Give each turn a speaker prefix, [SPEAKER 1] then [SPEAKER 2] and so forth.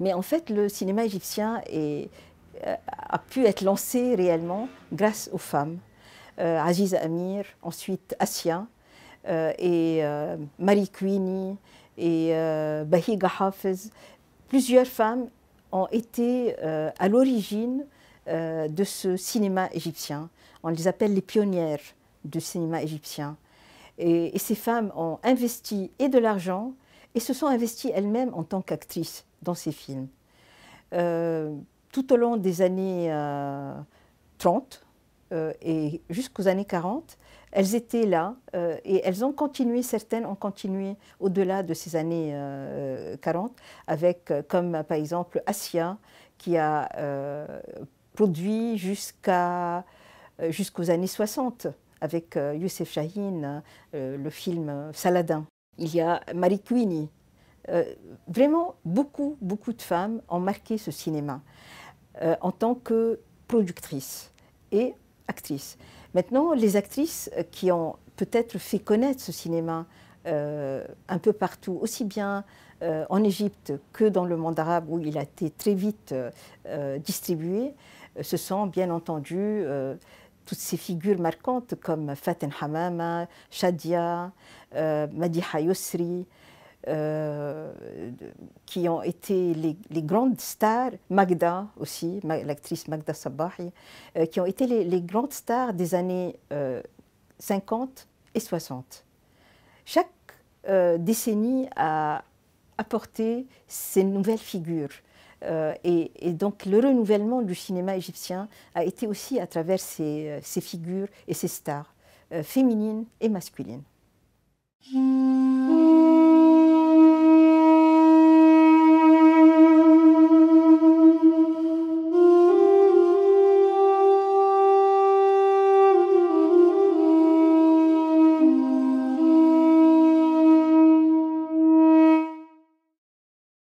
[SPEAKER 1] Mais en fait, le cinéma égyptien euh, a pu être lancé réellement grâce aux femmes. Euh, Aziz Amir, ensuite Assia, euh, et Marie Queenie, et Bahiga Hafez. Plusieurs femmes ont été à l'origine de ce cinéma égyptien. On les appelle les pionnières du cinéma égyptien. et ces femmes ont investi et de l'argent et se sont investies elles-mêmes en tant qu'actrices dans ces films. Euh, tout au long des années 30 euh, euh, et jusqu'aux années 40, elles étaient là et elles ont continué, certaines ont continué au-delà de ces années 40, avec comme par exemple Asia qui a produit jusqu'à, jusqu'aux années 60 avec Youssef Chahine le film Saladin. Il y a Marie Quini. Euh, vraiment, beaucoup, beaucoup de femmes ont marqué ce cinéma euh, en tant que productrices et actrices. Maintenant, les actrices qui ont peut-être fait connaître ce cinéma euh, un peu partout, aussi bien en Égypte que dans le monde arabe où il a été très vite distribué, se sont bien entendu toutes ces figures marquantes comme Faten Hamama, Shadia, euh, Madiha Yosri, euh, qui ont été les, grandes stars, Magda aussi, l'actrice Magda Sabahi, euh, qui ont été les, les, grandes stars des années 50 euh, et 60. Chaque décennie a apporté ces nouvelles figures. Euh, et, donc le renouvellement du cinéma égyptien a été aussi à travers ces, euh, figures et ces stars euh, féminines et masculines.